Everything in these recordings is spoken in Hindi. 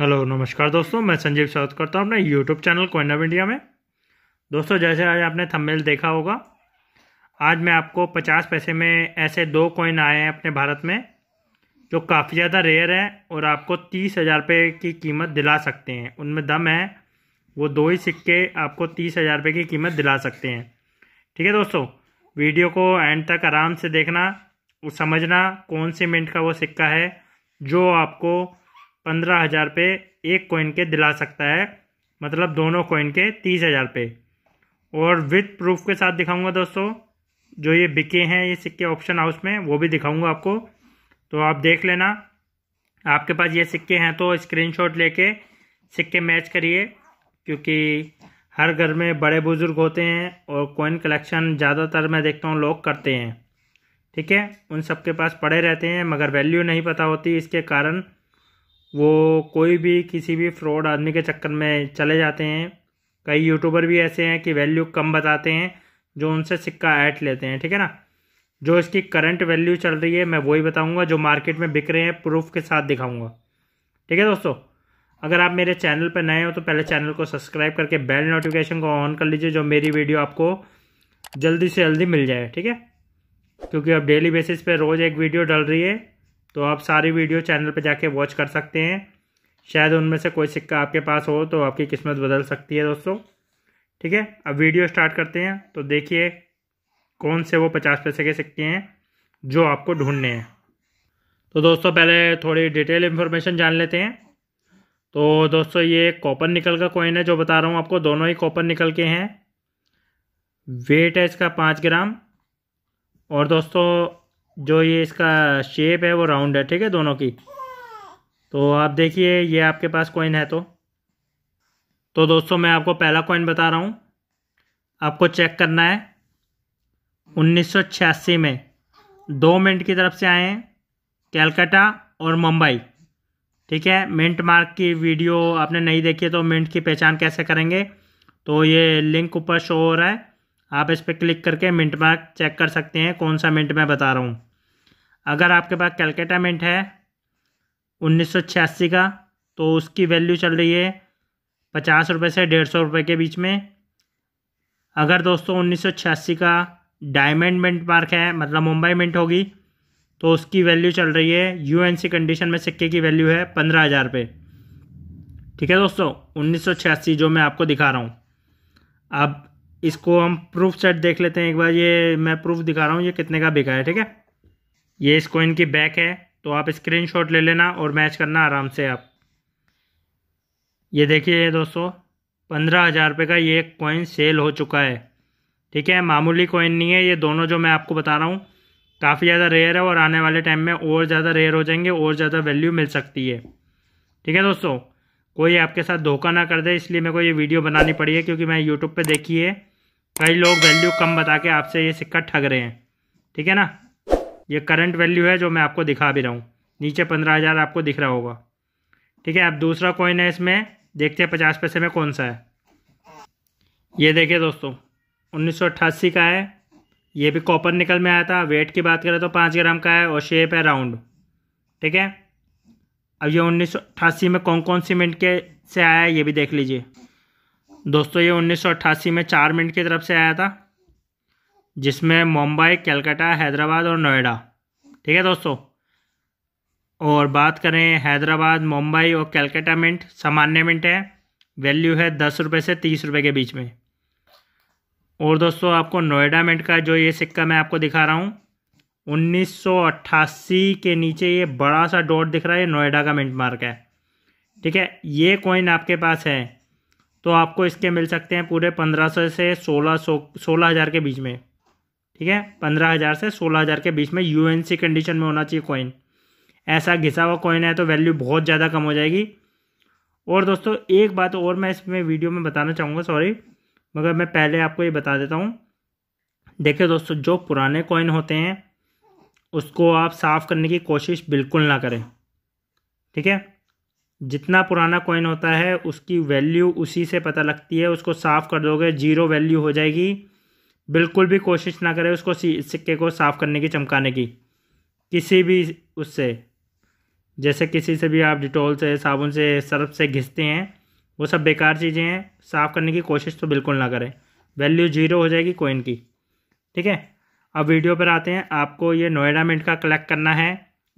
हेलो नमस्कार दोस्तों मैं संजीव स्वागत करता हूँ अपने यूट्यूब चैनल ऑफ इंडिया में दोस्तों जैसे आज आपने थंबनेल देखा होगा आज मैं आपको पचास पैसे में ऐसे दो कॉइन आए हैं अपने भारत में जो काफ़ी ज़्यादा रेयर है और आपको तीस हज़ार रुपये की कीमत दिला सकते हैं उनमें दम है वो दो ही सिक्के आपको तीस हज़ार रुपये की कीमत दिला सकते हैं ठीक है दोस्तों वीडियो को एंड तक आराम से देखना समझना कौन से मिनट का वो सिक्का है जो आपको पंद्रह हज़ार पे एक कोइन के दिला सकता है मतलब दोनों कोइन के तीस हज़ार पे और विथ प्रूफ के साथ दिखाऊंगा दोस्तों जो ये बिके हैं ये सिक्के ऑप्शन हाउस में वो भी दिखाऊंगा आपको तो आप देख लेना आपके पास ये सिक्के हैं तो स्क्रीनशॉट लेके सिक्के मैच करिए क्योंकि हर घर में बड़े बुज़ुर्ग होते हैं और कॉइन कलेक्शन ज़्यादातर मैं देखता हूँ लोग करते हैं ठीक है उन सबके पास पड़े रहते हैं मगर वैल्यू नहीं पता होती इसके कारण वो कोई भी किसी भी फ्रॉड आदमी के चक्कर में चले जाते हैं कई यूट्यूबर भी ऐसे हैं कि वैल्यू कम बताते हैं जो उनसे सिक्का ऐट लेते हैं ठीक है ना जो इसकी करंट वैल्यू चल रही है मैं वही बताऊंगा जो मार्केट में बिक रहे हैं प्रूफ के साथ दिखाऊंगा ठीक है दोस्तों अगर आप मेरे चैनल पर नए हो तो पहले चैनल को सब्सक्राइब करके बेल नोटिफिकेशन को ऑन कर लीजिए जो मेरी वीडियो आपको जल्दी से जल्दी मिल जाए ठीक है क्योंकि अब डेली बेसिस पे रोज़ एक वीडियो डल रही है तो आप सारी वीडियो चैनल पर जाके वॉच कर सकते हैं शायद उनमें से कोई सिक्का आपके पास हो तो आपकी किस्मत बदल सकती है दोस्तों ठीक है अब वीडियो स्टार्ट करते हैं तो देखिए कौन से वो पचास पैसे के सिक्के हैं जो आपको ढूंढने हैं तो दोस्तों पहले थोड़ी डिटेल इन्फॉर्मेशन जान लेते हैं तो दोस्तों ये कॉपर निकल का कॉइन है जो बता रहा हूँ आपको दोनों ही कॉपर निकल के हैं वेट है इसका पाँच ग्राम और दोस्तों जो ये इसका शेप है वो राउंड है ठीक है दोनों की तो आप देखिए ये आपके पास कॉइन है तो तो दोस्तों मैं आपको पहला कॉइन बता रहा हूँ आपको चेक करना है 1986 में दो मिनट की तरफ से आए हैं कैलकाटा और मुंबई ठीक है मिंट मार्क की वीडियो आपने नहीं देखी है तो मिंट की पहचान कैसे करेंगे तो ये लिंक ऊपर शो हो रहा है आप इस पर क्लिक करके मिनट मार्क चेक कर सकते हैं कौन सा मिनट मैं बता रहा हूँ अगर आपके पास कैलकाटा मिनट है 1986 का तो उसकी वैल्यू चल रही है पचास रुपये से डेढ़ सौ रुपये के बीच में अगर दोस्तों उन्नीस का डायमंड मिनट मार्क है मतलब मुंबई मिनट होगी तो उसकी वैल्यू चल रही है यू कंडीशन में सिक्के की वैल्यू है पंद्रह हज़ार रुपये ठीक है दोस्तों उन्नीस जो मैं आपको दिखा रहा हूँ अब इसको हम प्रूफ सेट देख लेते हैं एक बार ये मैं प्रूफ दिखा रहा हूँ ये कितने का बिका है ठीक है ये इस कोइन की बैक है तो आप शॉट ले लेना और मैच करना आराम से आप ये देखिए दोस्तों पंद्रह हज़ार रुपये का ये कॉइन सेल हो चुका है ठीक है मामूली कॉइन नहीं है ये दोनों जो मैं आपको बता रहा हूँ काफ़ी ज़्यादा रेयर है और आने वाले टाइम में और ज़्यादा रेयर हो जाएंगे और ज़्यादा वैल्यू मिल सकती है ठीक है दोस्तों कोई आपके साथ धोखा ना कर दे इसलिए मेरे को ये वीडियो बनानी पड़ी है क्योंकि मैं यूट्यूब पर देखी है कई लोग वैल्यू कम बता के आपसे ये सिक्का ठग रहे हैं ठीक है ना ये करंट वैल्यू है जो मैं आपको दिखा भी रहा हूँ नीचे पंद्रह हज़ार आपको दिख रहा होगा ठीक है अब दूसरा कॉइन है इसमें देखते हैं पचास पैसे में कौन सा है ये देखिए दोस्तों उन्नीस का है ये भी कॉपर निकल में आया था वेट की बात करें तो पाँच ग्राम का है और शेप है राउंड ठीक है अब ये उन्नीस में कौन कौन सीमेंट के से आया है ये भी देख लीजिए दोस्तों ये 1988 में चार मिनट की तरफ से आया था जिसमें मुंबई कलकत्ता हैदराबाद और नोएडा ठीक है दोस्तों और बात करें हैदराबाद मुंबई और कलकत्ता मिनट सामान्य मिनट है वैल्यू है दस रुपये से तीस रुपये के बीच में और दोस्तों आपको नोएडा मिनट का जो ये सिक्का मैं आपको दिखा रहा हूँ 1988 के नीचे ये बड़ा सा डॉट दिख रहा है नोएडा का मिंट मार्क है ठीक है ये कॉइन आपके पास है तो आपको इसके मिल सकते हैं पूरे पंद्रह सौ से सोलह सौ सोलह हज़ार के बीच में ठीक है पंद्रह हज़ार से सोलह हज़ार के बीच में यूएनसी कंडीशन में होना चाहिए कॉइन ऐसा घिसा हुआ कॉइन है तो वैल्यू बहुत ज़्यादा कम हो जाएगी और दोस्तों एक बात और मैं इसमें वीडियो में बताना चाहूँगा सॉरी मगर मैं पहले आपको ये बता देता हूँ देखिए दोस्तों जो पुराने कॉइन होते हैं उसको आप साफ़ करने की कोशिश बिल्कुल ना करें ठीक है जितना पुराना कॉइन होता है उसकी वैल्यू उसी से पता लगती है उसको साफ़ कर दोगे जीरो वैल्यू हो जाएगी बिल्कुल भी कोशिश ना करें उसको सिक्के को साफ़ करने की चमकाने की किसी भी उससे जैसे किसी से भी आप डिटोल से साबुन से सर्फ से घिसते हैं वो सब बेकार चीज़ें हैं साफ़ करने की कोशिश तो बिल्कुल ना करें वैल्यू जीरो हो जाएगी कोइन की ठीक है अब वीडियो पर आते हैं आपको ये नोएडा मिंट का कलेक्ट करना है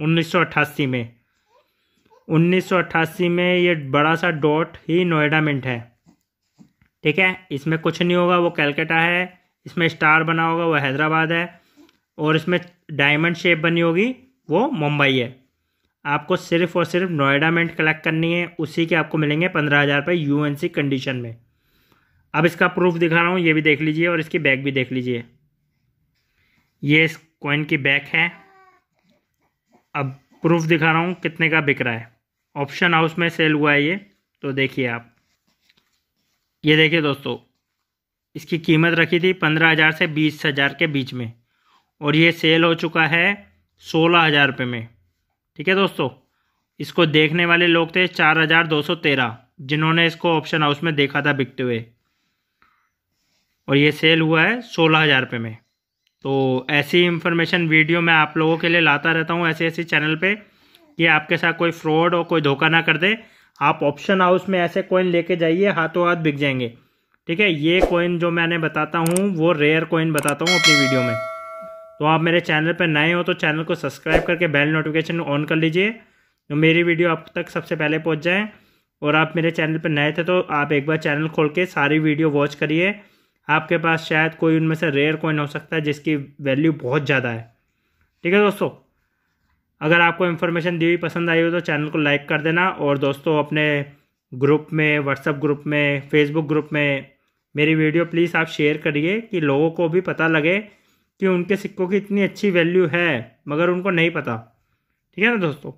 उन्नीस में 1988 में ये बड़ा सा डॉट ही नोएडा मिंट है ठीक है इसमें कुछ नहीं होगा वो कैलकाटा है इसमें स्टार बना होगा वो हैदराबाद है और इसमें डायमंड शेप बनी होगी वो मुंबई है आपको सिर्फ और सिर्फ नोएडा मिंट कलेक्ट करनी है उसी के आपको मिलेंगे पंद्रह हज़ार रुपये यू कंडीशन में अब इसका प्रूफ दिखा रहा हूँ ये भी देख लीजिए और इसकी बैक भी देख लीजिए ये इस कॉइन की बैक है अब प्रूफ दिखा रहा हूँ कितने का बिक रहा है ऑप्शन हाउस में सेल हुआ है ये तो देखिए आप ये देखिए दोस्तों इसकी कीमत रखी थी पंद्रह हज़ार से बीस हज़ार के बीच में और ये सेल हो चुका है सोलह हज़ार रुपये में ठीक है दोस्तों इसको देखने वाले लोग थे चार हज़ार दो सौ तेरह जिन्होंने इसको ऑप्शन हाउस में देखा था बिकते हुए और ये सेल हुआ है सोलह हज़ार रुपये में तो ऐसी इंफॉर्मेशन वीडियो मैं आप लोगों के लिए लाता रहता हूँ ऐसे ऐसे चैनल पे कि आपके साथ कोई फ्रॉड और कोई धोखा ना कर दे आप ऑप्शन हाउस में ऐसे कॉइन लेके जाइए हाथों हाथ बिक जाएंगे ठीक है ये कॉइन जो मैंने बताता हूँ वो रेयर कॉइन बताता हूँ अपनी वीडियो में तो आप मेरे चैनल पर नए हो तो चैनल को सब्सक्राइब करके बेल नोटिफिकेशन ऑन कर लीजिए तो मेरी वीडियो आप तक सबसे पहले पहुँच जाए और आप मेरे चैनल पर नए थे तो आप एक बार चैनल खोल के सारी वीडियो वॉच करिए आपके पास शायद कोई उनमें से रेयर कॉइन हो सकता है जिसकी वैल्यू बहुत ज़्यादा है ठीक है दोस्तों अगर आपको इन्फॉर्मेशन दी हुई पसंद आई हो तो चैनल को लाइक कर देना और दोस्तों अपने ग्रुप में व्हाट्सअप ग्रुप में फेसबुक ग्रुप में मेरी वीडियो प्लीज़ आप शेयर करिए कि लोगों को भी पता लगे कि उनके सिक्कों की इतनी अच्छी वैल्यू है मगर उनको नहीं पता ठीक है ना दोस्तों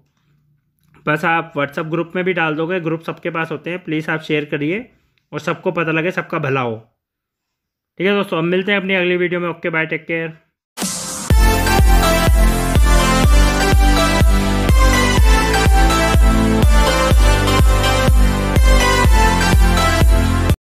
बस आप व्हाट्सअप ग्रुप में भी डाल दोगे ग्रुप सबके पास होते हैं प्लीज़ आप शेयर करिए और सबको पता लगे सबका भला हो ठीक है दोस्तों अब मिलते हैं अपनी अगली वीडियो में okay bye take care Música